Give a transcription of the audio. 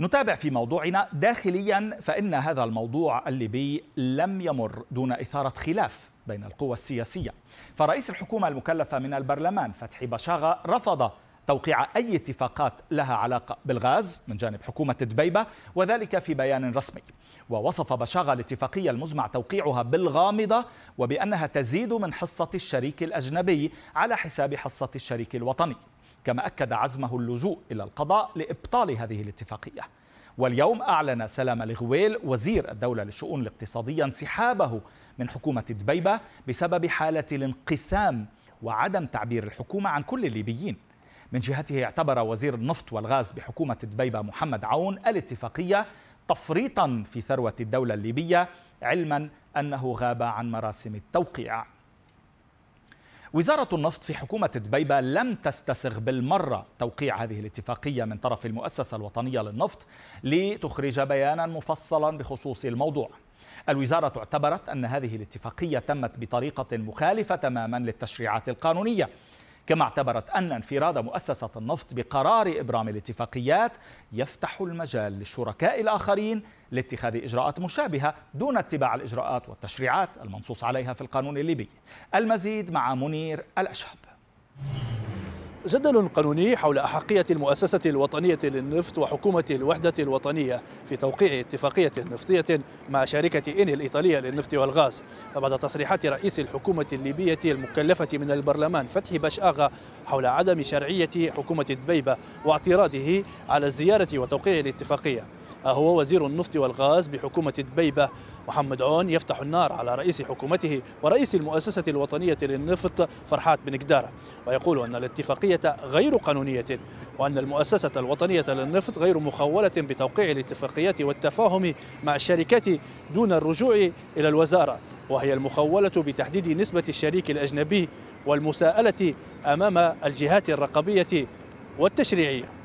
نتابع في موضوعنا داخليا فإن هذا الموضوع الليبي لم يمر دون إثارة خلاف بين القوى السياسية فرئيس الحكومة المكلفة من البرلمان فتحي بشاغة رفض توقيع أي اتفاقات لها علاقة بالغاز من جانب حكومة دبيبة وذلك في بيان رسمي ووصف بشاغة الاتفاقية المزمع توقيعها بالغامضة وبأنها تزيد من حصة الشريك الأجنبي على حساب حصة الشريك الوطني كما أكد عزمه اللجوء إلى القضاء لإبطال هذه الاتفاقية واليوم أعلن سلام الغويل وزير الدولة للشؤون الاقتصادية انسحابه من حكومة دبيبة بسبب حالة الانقسام وعدم تعبير الحكومة عن كل الليبيين من جهته اعتبر وزير النفط والغاز بحكومة دبيبة محمد عون الاتفاقية تفريطا في ثروة الدولة الليبية علما أنه غاب عن مراسم التوقيع وزارة النفط في حكومة دبيبة لم تستسغ بالمرة توقيع هذه الاتفاقية من طرف المؤسسة الوطنية للنفط لتخرج بيانا مفصلا بخصوص الموضوع الوزارة اعتبرت أن هذه الاتفاقية تمت بطريقة مخالفة تماما للتشريعات القانونية كما اعتبرت أن انفراد مؤسسة النفط بقرار إبرام الاتفاقيات يفتح المجال للشركاء الآخرين لاتخاذ إجراءات مشابهة دون اتباع الإجراءات والتشريعات المنصوص عليها في القانون الليبي المزيد مع منير الأشهب جدل قانوني حول أحقية المؤسسة الوطنية للنفط وحكومة الوحدة الوطنية في توقيع اتفاقية نفطية مع شركة إني الإيطالية للنفط والغاز فبعد تصريحات رئيس الحكومة الليبية المكلفة من البرلمان فتحي آغا حول عدم شرعية حكومة دبيبة واعتراضه على الزيارة وتوقيع الاتفاقية هو وزير النفط والغاز بحكومة دبيبة محمد عون يفتح النار على رئيس حكومته ورئيس المؤسسة الوطنية للنفط فرحات بن قدارة ويقول أن الاتفاقية غير قانونية وأن المؤسسة الوطنية للنفط غير مخولة بتوقيع الاتفاقيات والتفاهم مع الشركات دون الرجوع إلى الوزارة وهي المخولة بتحديد نسبة الشريك الأجنبي والمساءلة أمام الجهات الرقابية والتشريعية